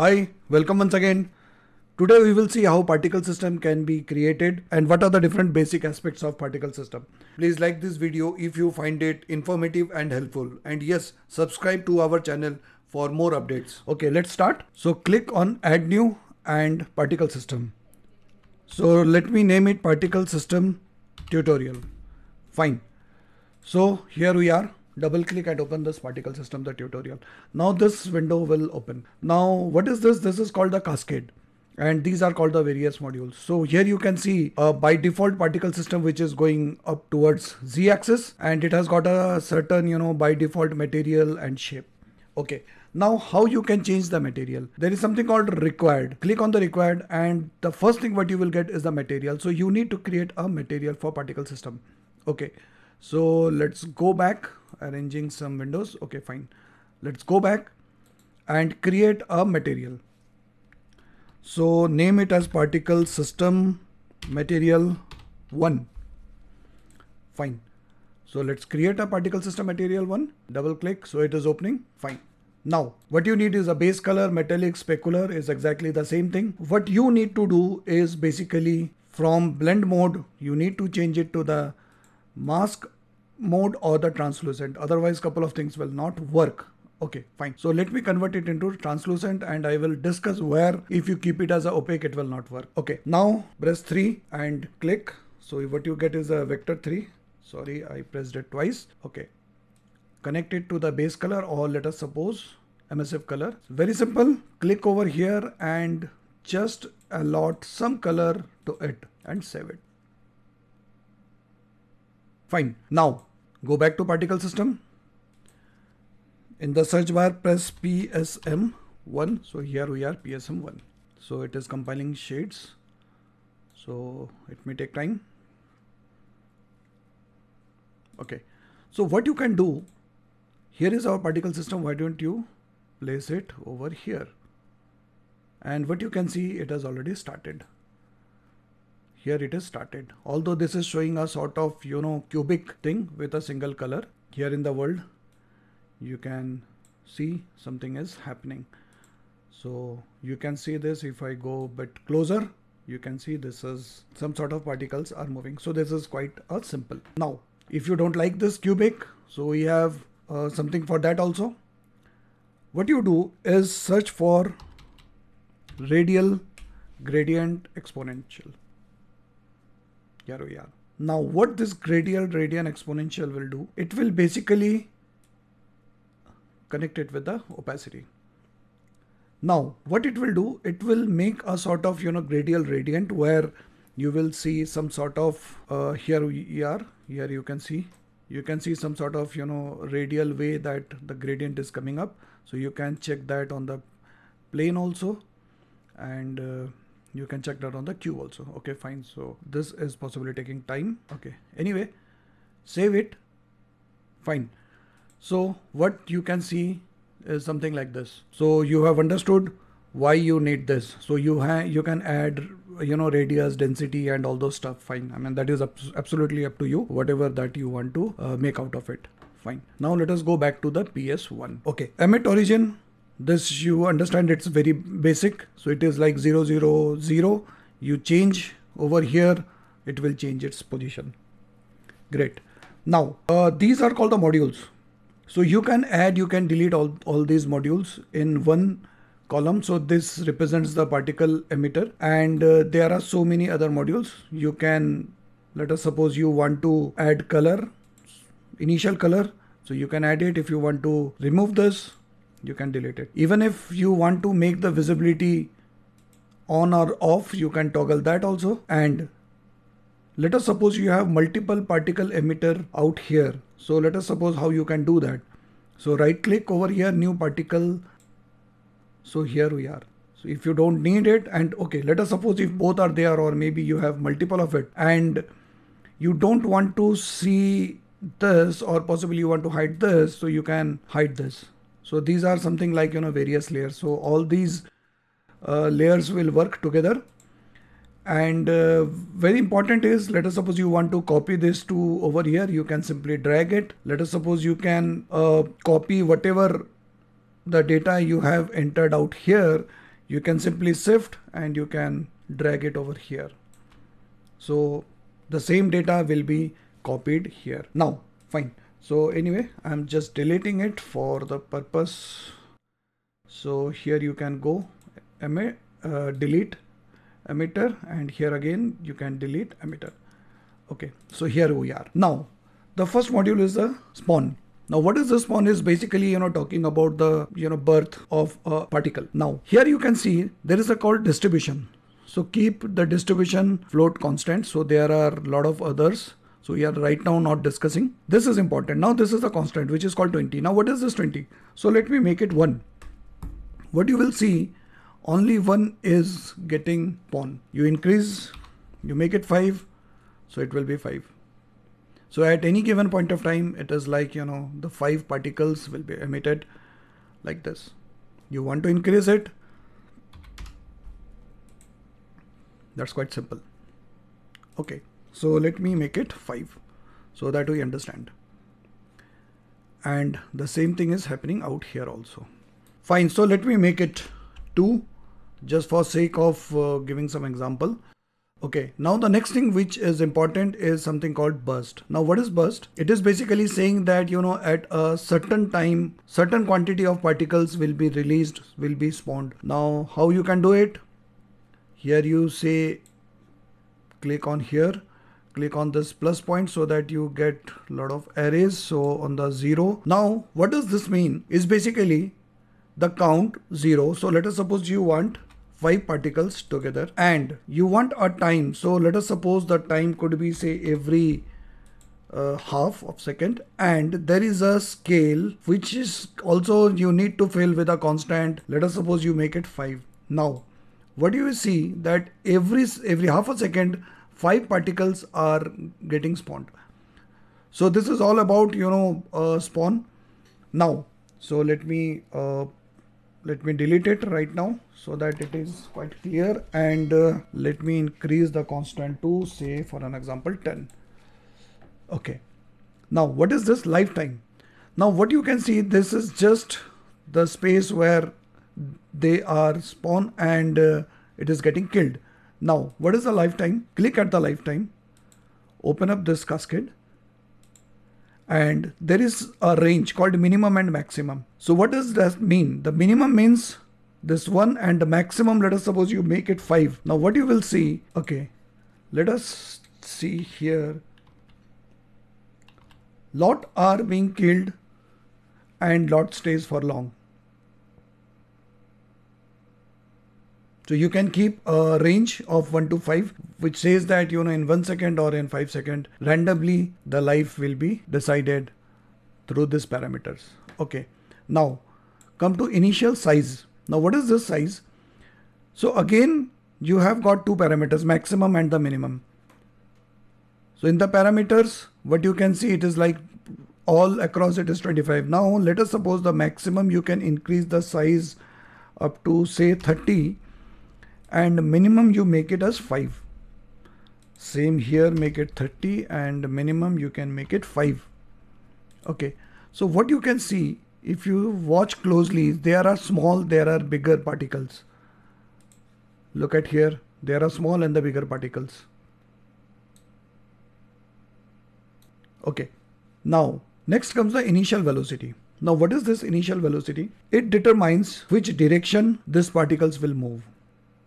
Hi, welcome once again. Today we will see how particle system can be created and what are the different basic aspects of particle system. Please like this video if you find it informative and helpful. And yes, subscribe to our channel for more updates. Okay, let's start. So click on add new and particle system. So let me name it particle system tutorial. Fine. So here we are double click and open this particle system, the tutorial. Now this window will open. Now what is this? This is called the cascade and these are called the various modules. So here you can see uh, by default particle system which is going up towards z axis and it has got a certain you know by default material and shape. Okay. Now how you can change the material? There is something called required. Click on the required and the first thing what you will get is the material. So you need to create a material for particle system. Okay. So let's go back arranging some windows. Okay, fine. Let's go back and create a material. So name it as particle system material one. Fine. So let's create a particle system material one, double click. So it is opening. Fine. Now, what you need is a base color, metallic, specular is exactly the same thing. What you need to do is basically from blend mode, you need to change it to the mask mode or the translucent. Otherwise, couple of things will not work. Okay, fine. So let me convert it into translucent and I will discuss where if you keep it as a opaque, it will not work. Okay, now press 3 and click. So what you get is a vector 3. Sorry, I pressed it twice. Okay, connect it to the base color or let us suppose MSF color. Very simple. Click over here and just allot some color to it and save it. Fine. Now Go back to particle system. In the search bar, press PSM1. So here we are PSM1. So it is compiling shades. So it may take time. Okay. So what you can do, here is our particle system. Why don't you place it over here? And what you can see, it has already started here it is started although this is showing a sort of you know cubic thing with a single color here in the world you can see something is happening so you can see this if I go a bit closer you can see this is some sort of particles are moving so this is quite a simple now if you don't like this cubic so we have uh, something for that also what you do is search for radial gradient exponential now what this gradient radian exponential will do, it will basically connect it with the opacity. Now what it will do, it will make a sort of you know gradial gradient where you will see some sort of uh, here we are here you can see you can see some sort of you know radial way that the gradient is coming up so you can check that on the plane also and uh, you can check that on the queue also okay fine so this is possibly taking time okay anyway save it fine so what you can see is something like this so you have understood why you need this so you have you can add you know radius density and all those stuff fine i mean that is absolutely up to you whatever that you want to uh, make out of it fine now let us go back to the ps1 okay emit origin this you understand it's very basic so it is like 0 0 0 you change over here it will change its position great now uh, these are called the modules so you can add you can delete all all these modules in one column so this represents the particle emitter and uh, there are so many other modules you can let us suppose you want to add color initial color so you can add it if you want to remove this you can delete it. Even if you want to make the visibility on or off, you can toggle that also. And let us suppose you have multiple particle emitter out here. So let us suppose how you can do that. So right click over here, new particle. So here we are. So if you don't need it and okay, let us suppose if both are there or maybe you have multiple of it and you don't want to see this or possibly you want to hide this. So you can hide this. So these are something like, you know, various layers. So all these uh, layers will work together. And uh, very important is, let us suppose you want to copy this to over here, you can simply drag it. Let us suppose you can uh, copy whatever the data you have entered out here. You can simply shift and you can drag it over here. So the same data will be copied here. Now, fine so anyway I'm just deleting it for the purpose so here you can go emit uh, delete emitter and here again you can delete emitter okay so here we are now the first module is the spawn now what is the spawn is basically you know talking about the you know birth of a particle now here you can see there is a called distribution so keep the distribution float constant so there are a lot of others so we are right now not discussing. This is important. Now this is the constant which is called 20. Now what is this 20? So let me make it 1. What you will see only 1 is getting pawn. You increase, you make it 5. So it will be 5. So at any given point of time, it is like, you know, the 5 particles will be emitted like this. You want to increase it. That's quite simple. Okay. So let me make it 5 so that we understand. And the same thing is happening out here also. Fine. So let me make it 2 just for sake of uh, giving some example. Okay, now the next thing which is important is something called burst. Now what is burst? It is basically saying that you know at a certain time, certain quantity of particles will be released, will be spawned. Now how you can do it? Here you say click on here click on this plus point so that you get a lot of arrays so on the zero now what does this mean is basically the count zero so let us suppose you want five particles together and you want a time so let us suppose the time could be say every uh, half of second and there is a scale which is also you need to fill with a constant let us suppose you make it 5 now what do you see that every every half a second five particles are getting spawned. So this is all about, you know, uh, spawn. Now, so let me, uh, let me delete it right now so that it is quite clear and uh, let me increase the constant to say for an example 10. Okay. Now, what is this lifetime? Now, what you can see, this is just the space where they are spawn and uh, it is getting killed. Now, what is the lifetime? Click at the lifetime, open up this cascade and there is a range called minimum and maximum. So what does that mean? The minimum means this one and the maximum, let us suppose you make it five. Now what you will see, okay, let us see here. Lot are being killed and lot stays for long. So you can keep a range of 1 to 5 which says that you know in 1 second or in 5 second randomly the life will be decided through these parameters. Okay. Now come to initial size. Now what is this size? So again you have got two parameters maximum and the minimum. So in the parameters what you can see it is like all across it is 25. Now let us suppose the maximum you can increase the size up to say 30 and minimum you make it as 5 same here make it 30 and minimum you can make it 5 okay so what you can see if you watch closely there are small there are bigger particles look at here there are small and the bigger particles okay now next comes the initial velocity now what is this initial velocity it determines which direction these particles will move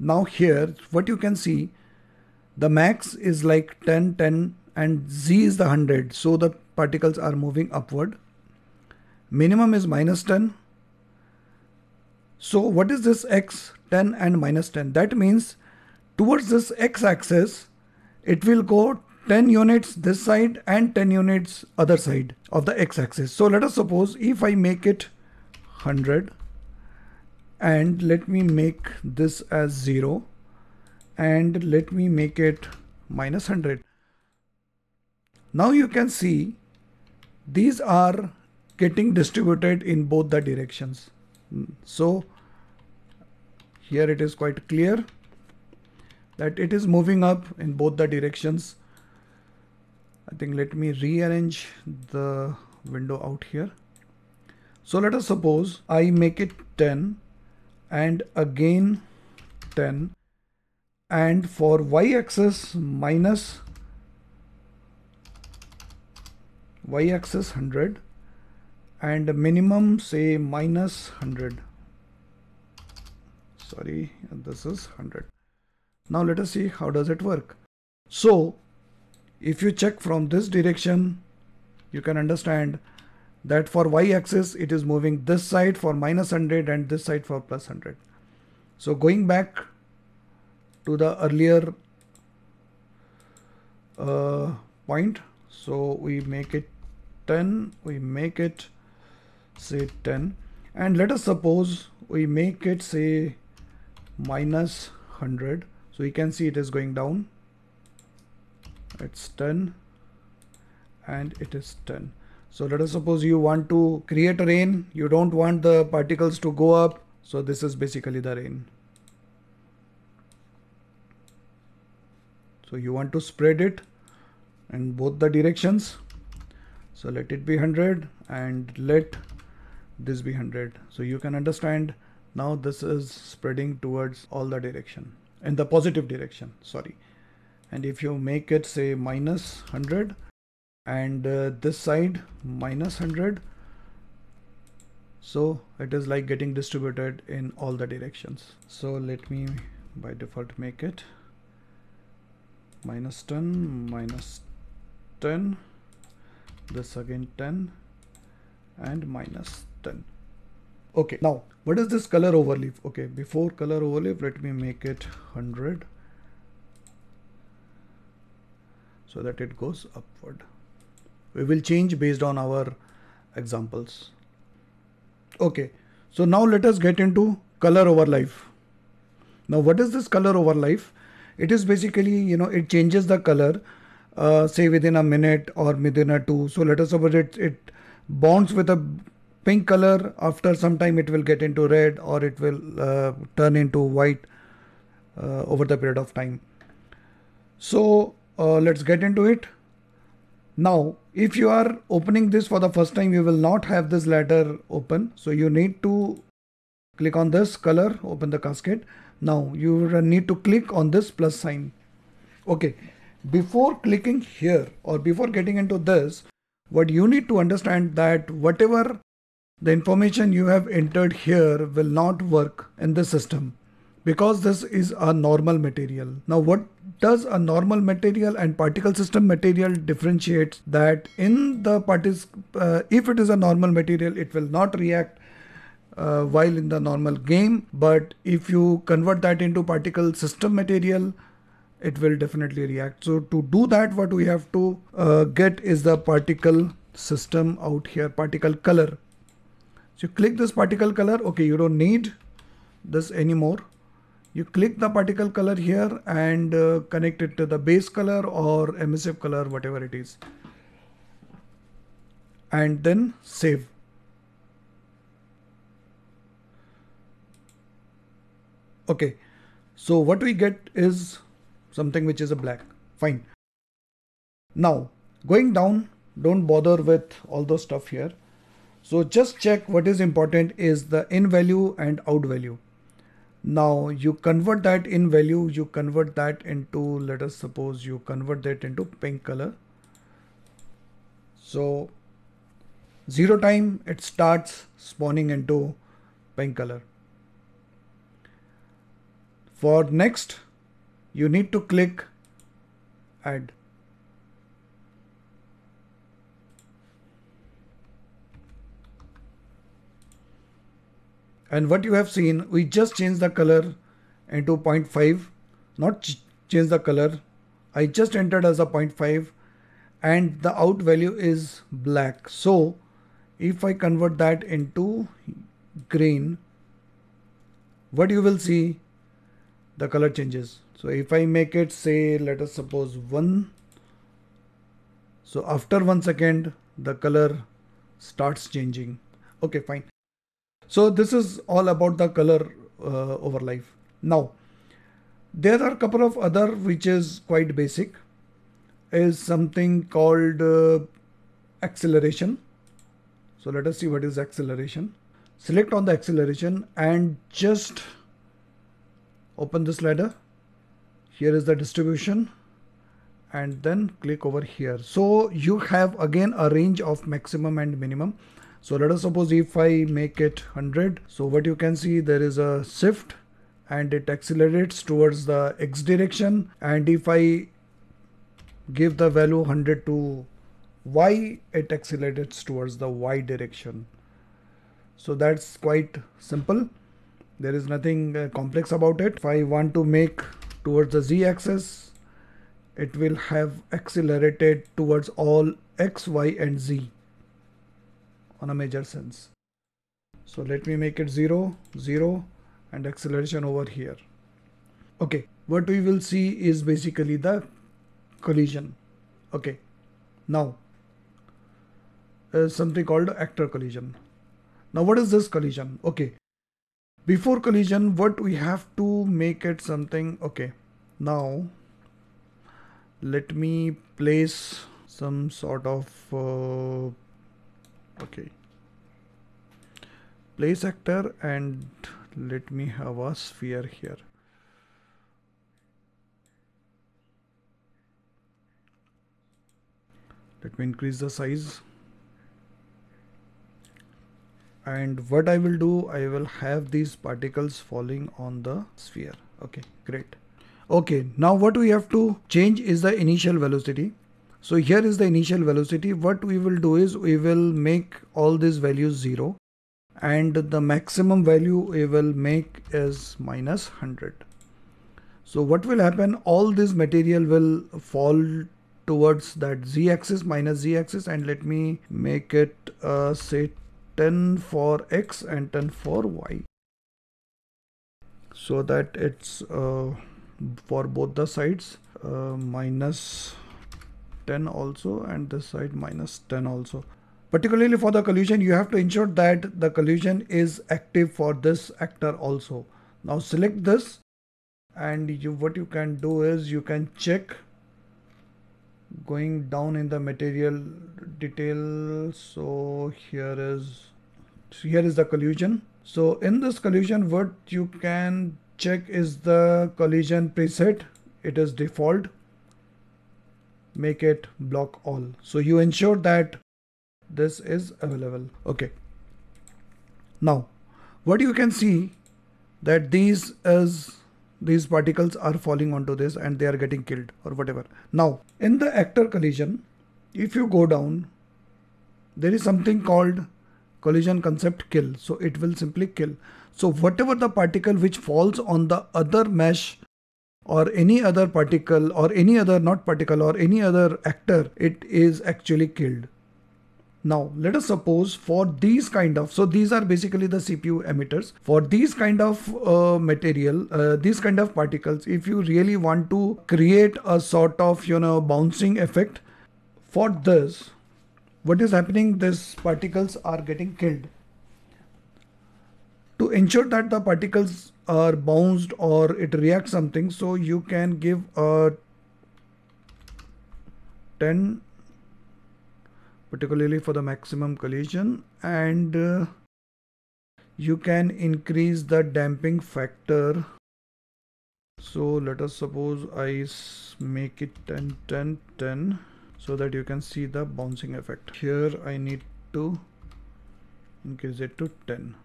now here what you can see the max is like 10, 10 and z is the 100. So the particles are moving upward. Minimum is minus 10. So what is this x 10 and minus 10? That means towards this x axis it will go 10 units this side and 10 units other side of the x axis. So let us suppose if I make it 100 and let me make this as 0 and let me make it minus 100. Now you can see these are getting distributed in both the directions. So here it is quite clear that it is moving up in both the directions. I think let me rearrange the window out here. So let us suppose I make it 10 and again 10 and for y-axis minus y-axis 100 and minimum say minus 100 sorry this is 100 now let us see how does it work so if you check from this direction you can understand that for y axis it is moving this side for minus 100 and this side for plus 100. So going back to the earlier uh, point, so we make it 10, we make it say 10 and let us suppose we make it say minus 100. So you can see it is going down. It's 10 and it is 10. So let us suppose you want to create a rain. You don't want the particles to go up. So this is basically the rain. So you want to spread it in both the directions. So let it be 100 and let this be 100. So you can understand now this is spreading towards all the direction in the positive direction. Sorry. And if you make it say minus 100, and uh, this side minus 100 so it is like getting distributed in all the directions so let me by default make it minus 10 minus 10 this again 10 and minus 10 okay now what is this color overleaf okay before color overleaf let me make it 100 so that it goes upward we will change based on our examples. Okay, so now let us get into color over life. Now what is this color over life? It is basically, you know, it changes the color, uh, say within a minute or within a two. So let us suppose it, it bonds with a pink color. After some time it will get into red or it will uh, turn into white uh, over the period of time. So uh, let's get into it. Now, if you are opening this for the first time, you will not have this ladder open. So you need to click on this color, open the cascade. Now you need to click on this plus sign. Okay. Before clicking here or before getting into this, what you need to understand that whatever the information you have entered here will not work in the system because this is a normal material. Now what does a normal material and particle system material differentiate that in the partic uh, if it is a normal material it will not react uh, while in the normal game but if you convert that into particle system material it will definitely react. So to do that what we have to uh, get is the particle system out here particle color. So click this particle color okay you don't need this anymore you click the particle color here and uh, connect it to the base color or emissive color whatever it is and then save okay so what we get is something which is a black fine now going down don't bother with all those stuff here so just check what is important is the in value and out value now you convert that in value, you convert that into, let us suppose you convert that into pink color. So zero time it starts spawning into pink color. For next, you need to click add. and what you have seen we just change the color into 0.5 not ch change the color I just entered as a 0.5 and the out value is black so if I convert that into green what you will see the color changes so if I make it say let us suppose 1 so after 1 second the color starts changing okay fine so this is all about the color uh, over life. Now, there are a couple of other which is quite basic is something called uh, acceleration. So let us see what is acceleration. Select on the acceleration and just open this ladder. Here is the distribution and then click over here. So you have again a range of maximum and minimum. So let us suppose if I make it 100. So what you can see there is a shift and it accelerates towards the x direction. And if I give the value 100 to y, it accelerates towards the y direction. So that's quite simple. There is nothing uh, complex about it. If I want to make towards the z axis, it will have accelerated towards all x, y and z on a major sense. So let me make it 0, 0 and acceleration over here. Okay, what we will see is basically the collision. Okay, now uh, something called actor collision. Now what is this collision? Okay, before collision what we have to make it something. Okay, now let me place some sort of uh, okay play sector and let me have a sphere here let me increase the size and what I will do I will have these particles falling on the sphere okay great okay now what we have to change is the initial velocity so here is the initial velocity. What we will do is we will make all these values 0 and the maximum value we will make is minus 100. So what will happen? All this material will fall towards that z axis minus z axis and let me make it uh, say 10 for x and 10 for y so that it's uh, for both the sides uh, minus 10 also and this side minus 10 also. Particularly for the collision, you have to ensure that the collision is active for this actor also. Now select this and you what you can do is you can check going down in the material detail. So here is so here is the collision. So in this collision, what you can check is the collision preset. It is default make it block all. So you ensure that this is available. Okay. Now, what you can see that these is these particles are falling onto this and they are getting killed or whatever. Now, in the actor collision, if you go down, there is something called collision concept kill. So it will simply kill. So whatever the particle which falls on the other mesh or any other particle or any other not particle or any other actor it is actually killed now let us suppose for these kind of so these are basically the cpu emitters for these kind of uh, material uh, these kind of particles if you really want to create a sort of you know bouncing effect for this what is happening these particles are getting killed to ensure that the particles are bounced or it reacts something so you can give a 10 particularly for the maximum collision and uh, you can increase the damping factor so let us suppose I make it 10 10 10 so that you can see the bouncing effect here I need to increase it to 10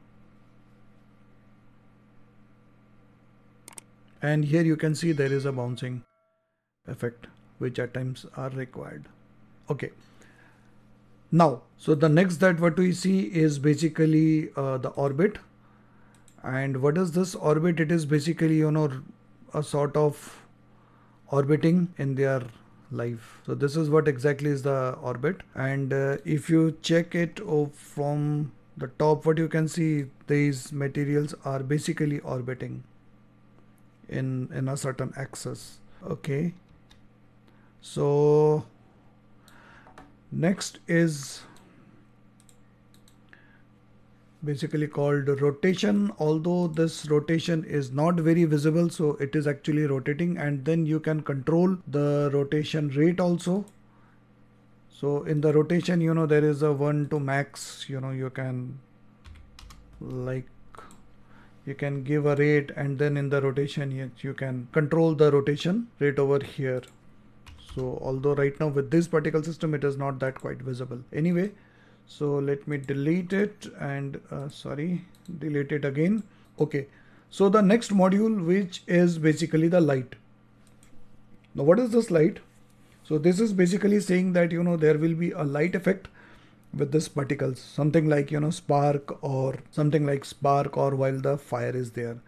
and here you can see there is a bouncing effect which at times are required okay now so the next that what we see is basically uh, the orbit and what is this orbit it is basically you know a sort of orbiting in their life so this is what exactly is the orbit and uh, if you check it from the top what you can see these materials are basically orbiting in in a certain axis okay so next is basically called rotation although this rotation is not very visible so it is actually rotating and then you can control the rotation rate also so in the rotation you know there is a one to max you know you can like you can give a rate and then in the rotation you, you can control the rotation rate over here so although right now with this particle system it is not that quite visible anyway so let me delete it and uh, sorry delete it again okay so the next module which is basically the light now what is this light so this is basically saying that you know there will be a light effect with this particles something like you know spark or something like spark or while the fire is there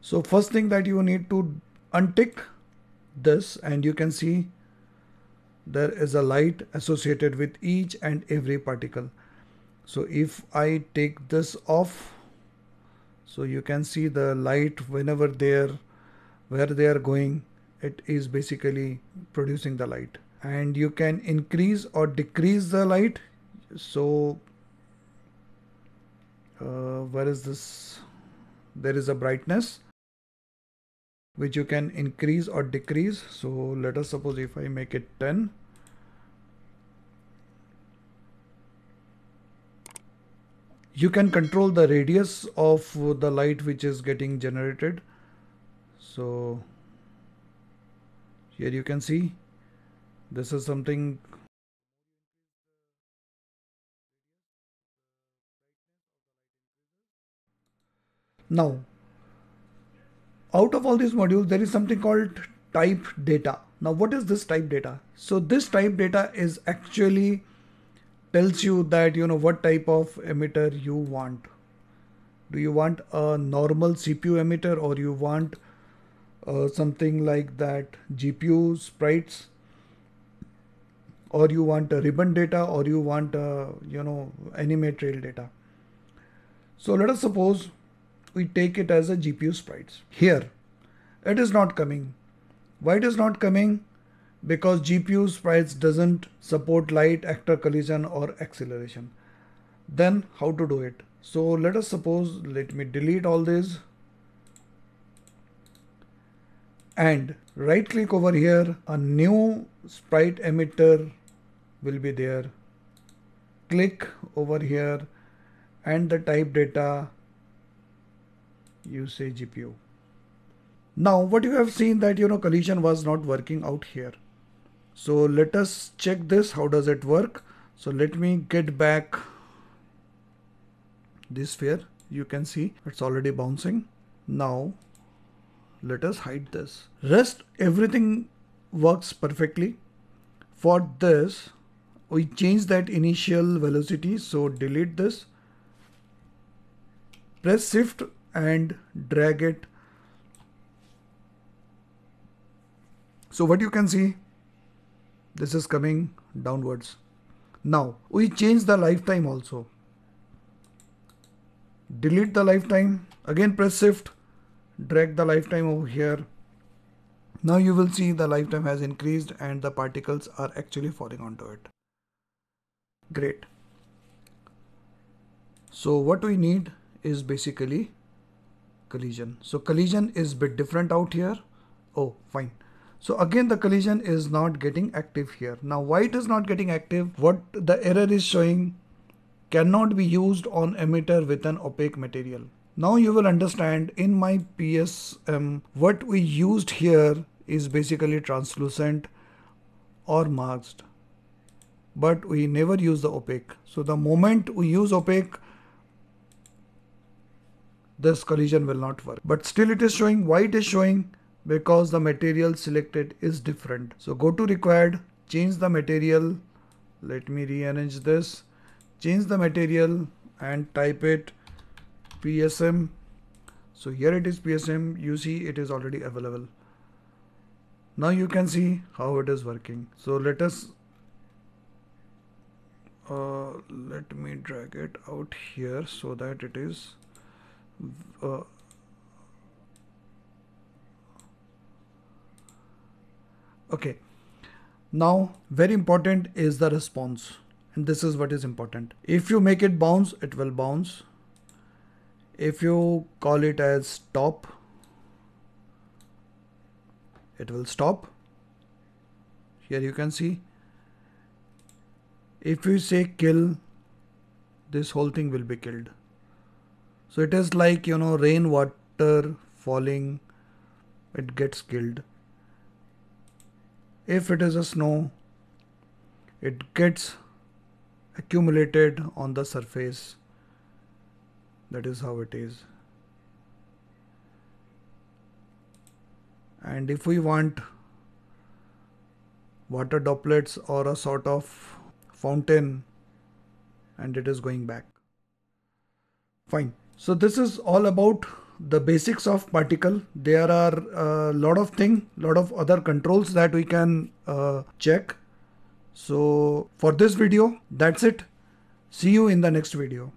so first thing that you need to untick this and you can see there is a light associated with each and every particle so if I take this off so you can see the light whenever they're where they are going it is basically producing the light and you can increase or decrease the light so uh, where is this there is a brightness which you can increase or decrease so let us suppose if I make it 10 you can control the radius of the light which is getting generated so here you can see this is something Now, out of all these modules, there is something called type data. Now, what is this type data? So this type data is actually tells you that, you know, what type of emitter you want. Do you want a normal CPU emitter or you want uh, something like that GPU sprites or you want a ribbon data or you want a, you know, anime trail data. So let us suppose we take it as a GPU sprites. Here, it is not coming. Why it is not coming? Because GPU sprites doesn't support light, actor collision or acceleration. Then how to do it? So let us suppose, let me delete all this. and right click over here. A new sprite emitter will be there. Click over here and the type data you say GPU. Now what you have seen that you know collision was not working out here. So let us check this how does it work. So let me get back this sphere you can see it's already bouncing. Now let us hide this. Rest everything works perfectly. For this we change that initial velocity so delete this press shift and drag it. So what you can see, this is coming downwards. Now we change the lifetime also. Delete the lifetime, again press shift, drag the lifetime over here. Now you will see the lifetime has increased and the particles are actually falling onto it. Great. So what we need is basically collision. So collision is bit different out here. Oh, fine. So again, the collision is not getting active here. Now, why it is not getting active? What the error is showing cannot be used on emitter with an opaque material. Now you will understand in my PSM, what we used here is basically translucent or masked, but we never use the opaque. So the moment we use opaque, this collision will not work. But still it is showing. Why it is showing? Because the material selected is different. So go to required, change the material. Let me rearrange this. Change the material and type it PSM. So here it is PSM. You see it is already available. Now you can see how it is working. So let us uh, let me drag it out here so that it is uh, okay now very important is the response and this is what is important if you make it bounce it will bounce if you call it as stop it will stop here you can see if you say kill this whole thing will be killed so it is like you know rainwater falling, it gets killed. If it is a snow, it gets accumulated on the surface. That is how it is. And if we want water droplets or a sort of fountain, and it is going back. Fine. So this is all about the basics of particle. There are a lot of thing, lot of other controls that we can uh, check. So for this video, that's it. See you in the next video.